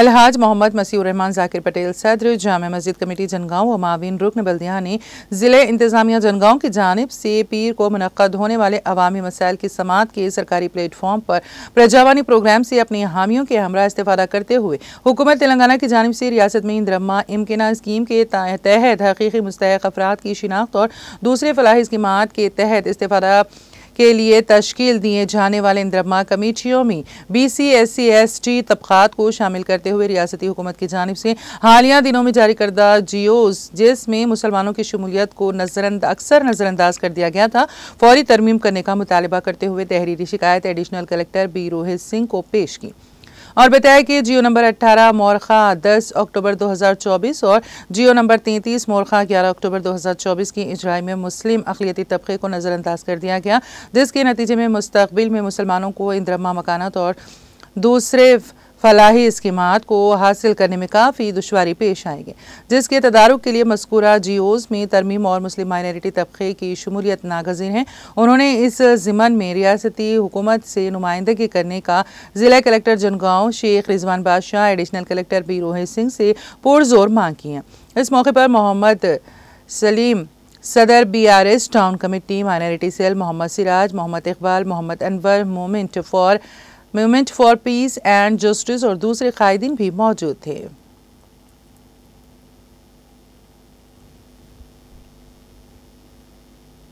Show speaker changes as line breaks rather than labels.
अलहाज मोहम्मद मसीहमान जाकिर पटेल सदर जाम मस्जिद कमेटी जनगांव व माविन रुकन बल्दिया ने ज़िले इंतज़ामिया जनगांव की जानब से पीर को मनद होने वाले अवामी मसाइल की समात के सरकारी प्लेटफॉर्म पर प्रजावानी प्रोग्राम से अपनी हामियों के हमरा इस्तादा करते हुए हुकूमत तेलंगाना की जानब से रियासत में इंद्रमा इमकिन स्कीम के तहत हकीकी मुस्तक अफराद की शिनाख्त और दूसरे फलाह स्कीमत के तहत इस्तादा के लिए तश्कील दिए जाने वाले इंद्रमा कमेटियों में B C S C S T तबक़ात को शामिल करते हुए रियासती हुकूमत की जानब से हालिया दिनों में जारी करदा जियोज जिसमें मुसलमानों की शमूलियत को नजरअंद अक्सर नज़रअंदाज कर दिया गया था फौरी तरमीम करने का मुतालबा करते हुए तहरीरी शिकायत additional collector B Rohit Singh को पेश की और बताया कि जियो नंबर 18 मोरखा 10 अक्टूबर 2024 और जियो नंबर 33 मोरखा 11 अक्टूबर 2024 की इजराई में मुस्लिम अखिलती तबके को नज़रअंदाज कर दिया गया जिसके नतीजे में मुस्तबिल में मुसलमानों को इंद्रमा मकाना और दूसरे फलाही स्कीमात को हासिल करने में काफ़ी दुशारी पेश आएगी जिसके तदारक के लिए मस्कूरा जी ओज़ में तरमीम और मुस्लिम माइनॉरिटी तबके की शमूलियत नागजिर हैं उन्होंने इस ज़िमन में रियासती हुकूमत से नुमाइंदगी करने का ज़िला collector Jangaon Sheikh Rizwan Badshah additional collector B Rohit Singh से पुरजोर मांग की हैं इस मौके पर मोहम्मद सलीम सदर BRS town committee minority cell Mohammed Siraj Mohammed Iqbal Mohammed Anwar moment for movement for peace and justice और दूसरे कायदीन भी मौजूद थे